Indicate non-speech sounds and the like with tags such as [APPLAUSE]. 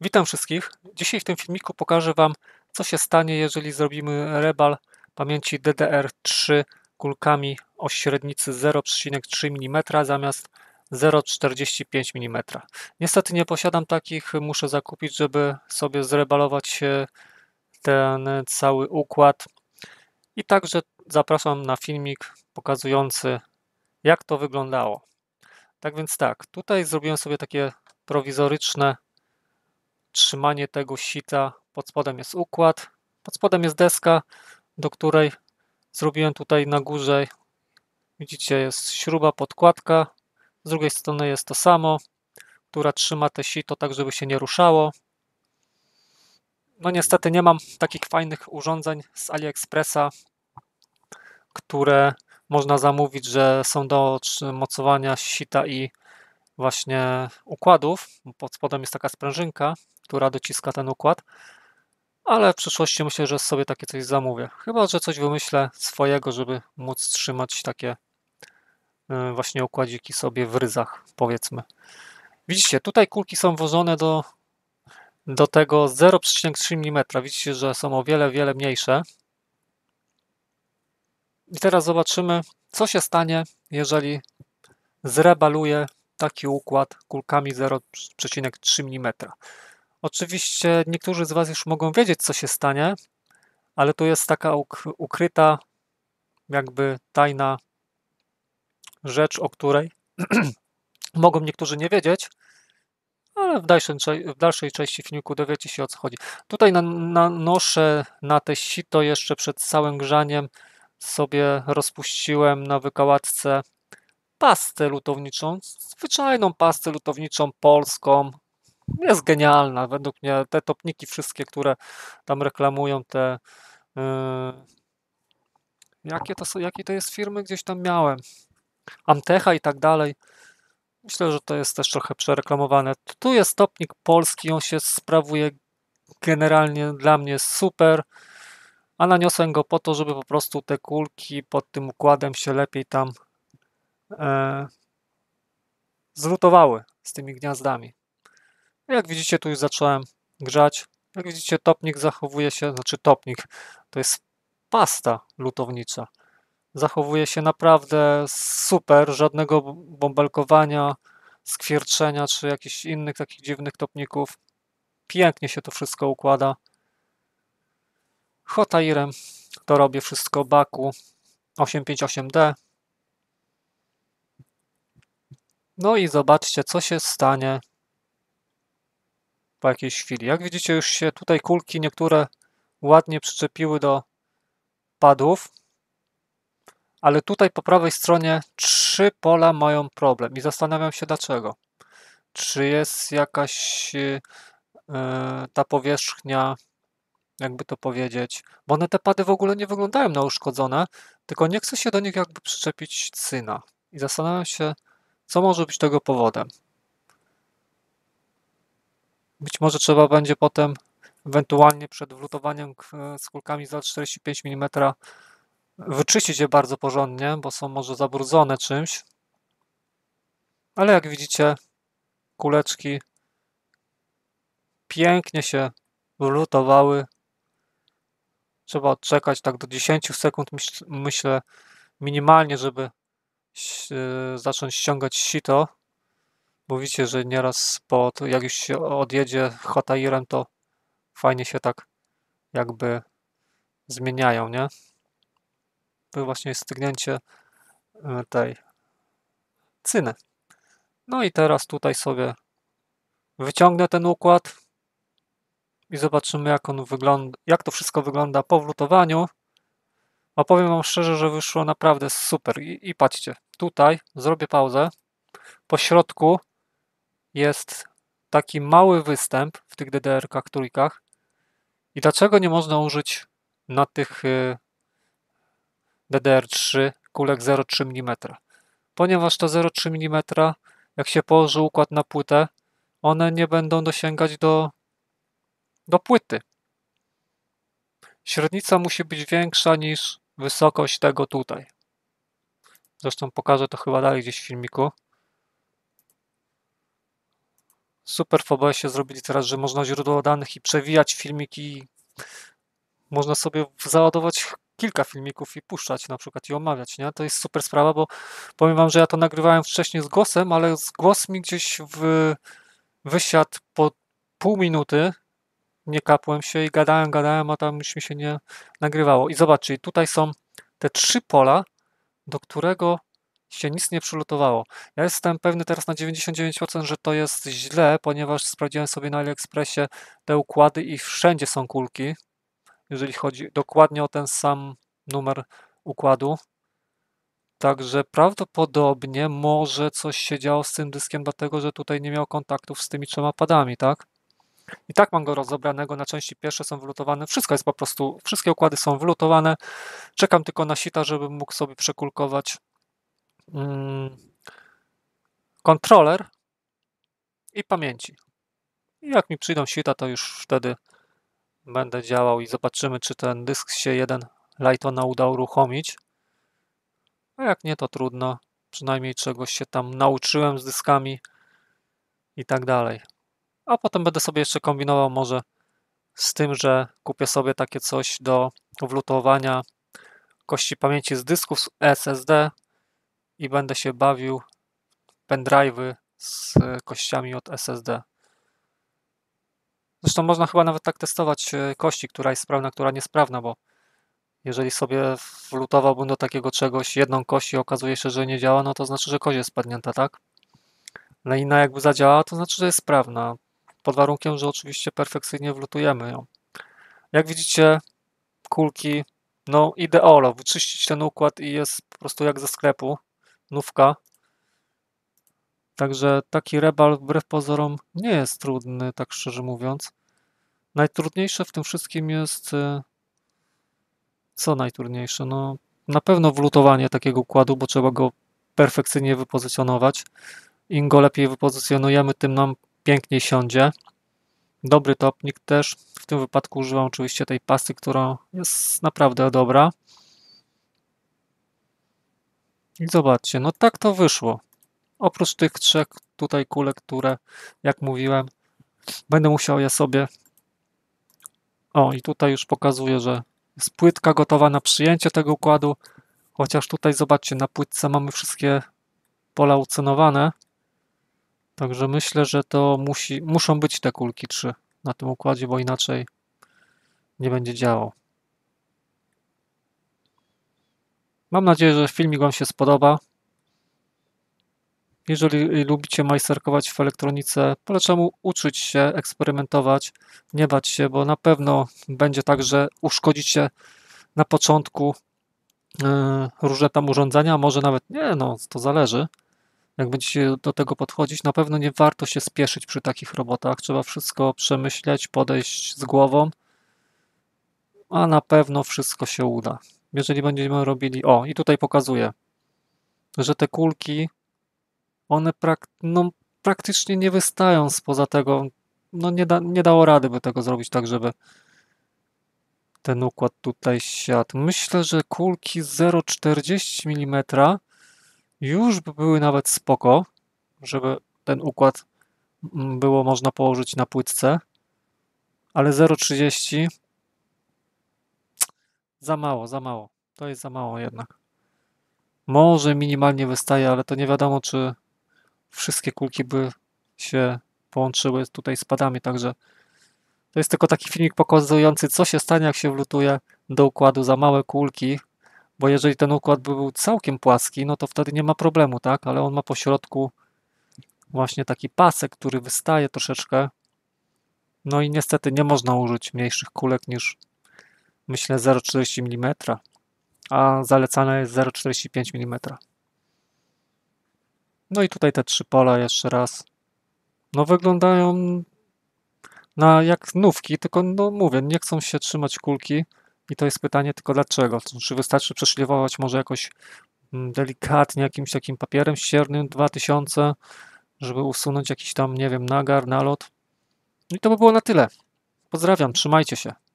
Witam wszystkich. Dzisiaj w tym filmiku pokażę Wam, co się stanie, jeżeli zrobimy rebal pamięci DDR3 kulkami o średnicy 0,3 mm zamiast 0,45 mm. Niestety nie posiadam takich, muszę zakupić, żeby sobie zrebalować ten cały układ. I także zapraszam na filmik pokazujący, jak to wyglądało. Tak więc tak, tutaj zrobiłem sobie takie prowizoryczne trzymanie tego sita. Pod spodem jest układ, pod spodem jest deska, do której zrobiłem tutaj na górze. Widzicie, jest śruba, podkładka. Z drugiej strony jest to samo, która trzyma te sito tak, żeby się nie ruszało. No niestety nie mam takich fajnych urządzeń z AliExpressa, które można zamówić, że są do mocowania sita i właśnie układów. Pod spodem jest taka sprężynka, która dociska ten układ, ale w przyszłości myślę, że sobie takie coś zamówię. Chyba, że coś wymyślę swojego, żeby móc trzymać takie y, właśnie układziki sobie w ryzach, powiedzmy. Widzicie, tutaj kulki są włożone do, do tego 0,3 mm. Widzicie, że są o wiele, wiele mniejsze. I teraz zobaczymy, co się stanie, jeżeli zrebaluję taki układ kulkami 0,3 mm. Oczywiście niektórzy z Was już mogą wiedzieć, co się stanie, ale tu jest taka ukryta, jakby tajna rzecz, o której [CLEARS THROAT] mogą niektórzy nie wiedzieć, ale w dalszej, w dalszej części filmiku dowiecie się o co chodzi. Tutaj nanoszę na, na te sito jeszcze przed całym grzaniem sobie rozpuściłem na wykałacce pastę lutowniczą, zwyczajną pastę lutowniczą polską, jest genialna. Według mnie te topniki wszystkie, które tam reklamują, te yy, jakie to są, jakie to jest firmy gdzieś tam miałem, Amtecha i tak dalej. Myślę, że to jest też trochę przereklamowane. Tu jest topnik polski, on się sprawuje generalnie dla mnie super, a naniosłem go po to, żeby po prostu te kulki pod tym układem się lepiej tam e, z tymi gniazdami. Jak widzicie, tu już zacząłem grzać. Jak widzicie, topnik zachowuje się, znaczy topnik, to jest pasta lutownicza. Zachowuje się naprawdę super, żadnego bąbelkowania, skwierczenia czy jakichś innych takich dziwnych topników. Pięknie się to wszystko układa. Hotairem to robię wszystko baku 858D. No i zobaczcie, co się stanie, po jakiejś chwili. Jak widzicie, już się tutaj kulki niektóre ładnie przyczepiły do padów, ale tutaj po prawej stronie trzy pola mają problem i zastanawiam się dlaczego. Czy jest jakaś yy, ta powierzchnia, jakby to powiedzieć, bo one te pady w ogóle nie wyglądają na uszkodzone, tylko nie chce się do nich jakby przyczepić cyna. I zastanawiam się, co może być tego powodem. Być może trzeba będzie potem ewentualnie przed wlutowaniem e, z kulkami za 45 mm wyczyścić je bardzo porządnie, bo są może zabrudzone czymś. Ale jak widzicie, kuleczki pięknie się wlutowały. Trzeba odczekać tak do 10 sekund, myślę minimalnie, żeby e, zacząć ściągać sito mówicie, że nieraz po, jak już się odjedzie Hatairem, to fajnie się tak jakby zmieniają, nie? To właśnie jest stygnięcie e, tej cyny. No i teraz tutaj sobie wyciągnę ten układ i zobaczymy jak on wygląda, jak to wszystko wygląda po wlutowaniu. A powiem wam szczerze, że wyszło naprawdę super. I, i patrzcie, tutaj zrobię pauzę. Po środku jest taki mały występ w tych DDR-kach, trójkach i dlaczego nie można użyć na tych y, DDR3 kulek 0,3 mm? Ponieważ to 0,3 mm, jak się położy układ na płytę, one nie będą dosięgać do, do płyty. Średnica musi być większa niż wysokość tego tutaj. Zresztą pokażę to chyba dalej gdzieś w filmiku. Super w się zrobili teraz, że można źródło danych i przewijać filmiki. Można sobie załadować kilka filmików i puszczać na przykład i omawiać, nie? To jest super sprawa, bo powiem wam, że ja to nagrywałem wcześniej z głosem, ale z głos mi gdzieś w, wysiadł po pół minuty, nie kapłem się i gadałem, gadałem, a tam już mi się nie nagrywało. I zobaczcie, tutaj są te trzy pola, do którego się nic nie przylutowało. Ja jestem pewny teraz na 99%, że to jest źle, ponieważ sprawdziłem sobie na AliExpressie te układy i wszędzie są kulki, jeżeli chodzi dokładnie o ten sam numer układu. Także prawdopodobnie może coś się działo z tym dyskiem, dlatego że tutaj nie miał kontaktów z tymi trzema padami, tak? I tak mam go rozebranego, na części pierwsze są wlutowane, wszystko jest po prostu, wszystkie układy są wlutowane. Czekam tylko na sita, żebym mógł sobie przekulkować Mm, kontroler i pamięci. I jak mi przyjdą sita, to już wtedy będę działał i zobaczymy, czy ten dysk się jeden Lightona uda uruchomić. A jak nie, to trudno. Przynajmniej czegoś się tam nauczyłem z dyskami i tak dalej. A potem będę sobie jeszcze kombinował może z tym, że kupię sobie takie coś do wlutowania kości pamięci z dysków SSD i będę się bawił pendrive'y z e, kościami od SSD. Zresztą można chyba nawet tak testować e, kości, która jest sprawna, która niesprawna, bo jeżeli sobie wlutowałbym do takiego czegoś jedną kość i okazuje się, że nie działa, no to znaczy, że kość jest spadnięta, tak? No inna jakby zadziałała, to znaczy, że jest sprawna. Pod warunkiem, że oczywiście perfekcyjnie wlutujemy ją. Jak widzicie, kulki, no ideolo, wyczyścić ten układ i jest po prostu jak ze sklepu nówka. Także taki rebal wbrew pozorom nie jest trudny, tak szczerze mówiąc. Najtrudniejsze w tym wszystkim jest... Y, co najtrudniejsze? No, na pewno wlutowanie takiego układu, bo trzeba go perfekcyjnie wypozycjonować. Im go lepiej wypozycjonujemy, tym nam piękniej siądzie. Dobry topnik też. W tym wypadku używam oczywiście tej pasty, która jest naprawdę dobra. I zobaczcie, no tak to wyszło. Oprócz tych trzech tutaj kulek, które, jak mówiłem, będę musiał je sobie... O, i tutaj już pokazuję, że jest płytka gotowa na przyjęcie tego układu, chociaż tutaj zobaczcie, na płytce mamy wszystkie pola ucenowane, także myślę, że to musi, muszą być te kulki 3 na tym układzie, bo inaczej nie będzie działał. Mam nadzieję, że filmik Wam się spodoba. Jeżeli lubicie majsterkować w elektronice, polecam uczyć się, eksperymentować, nie bać się, bo na pewno będzie tak, że uszkodzicie na początku e, różne tam urządzenia, może nawet nie, no to zależy, jak będziecie do tego podchodzić. Na pewno nie warto się spieszyć przy takich robotach, trzeba wszystko przemyśleć, podejść z głową, a na pewno wszystko się uda jeżeli będziemy robili, o i tutaj pokazuję, że te kulki, one prak no, praktycznie nie wystają spoza tego, no nie, da, nie dało rady by tego zrobić tak, żeby ten układ tutaj siadł. Myślę, że kulki 0,40 mm już by były nawet spoko, żeby ten układ mm, było można położyć na płytce, ale 0,30 za mało, za mało. To jest za mało jednak. Może minimalnie wystaje, ale to nie wiadomo, czy wszystkie kulki by się połączyły tutaj z padami, także to jest tylko taki filmik pokazujący, co się stanie, jak się wlutuje do układu za małe kulki, bo jeżeli ten układ by był całkiem płaski, no to wtedy nie ma problemu, tak? Ale on ma po środku właśnie taki pasek, który wystaje troszeczkę. No i niestety nie można użyć mniejszych kulek niż myślę 0,40 mm, a zalecane jest 0,45 mm. No i tutaj te trzy pola jeszcze raz. No wyglądają na jak nówki, tylko no mówię, nie chcą się trzymać kulki i to jest pytanie tylko dlaczego. Znaczy, czy wystarczy przeszlifować może jakoś mm, delikatnie jakimś takim papierem ściernym 2000, żeby usunąć jakiś tam, nie wiem, nagar, nalot. No I to by było na tyle. Pozdrawiam, trzymajcie się.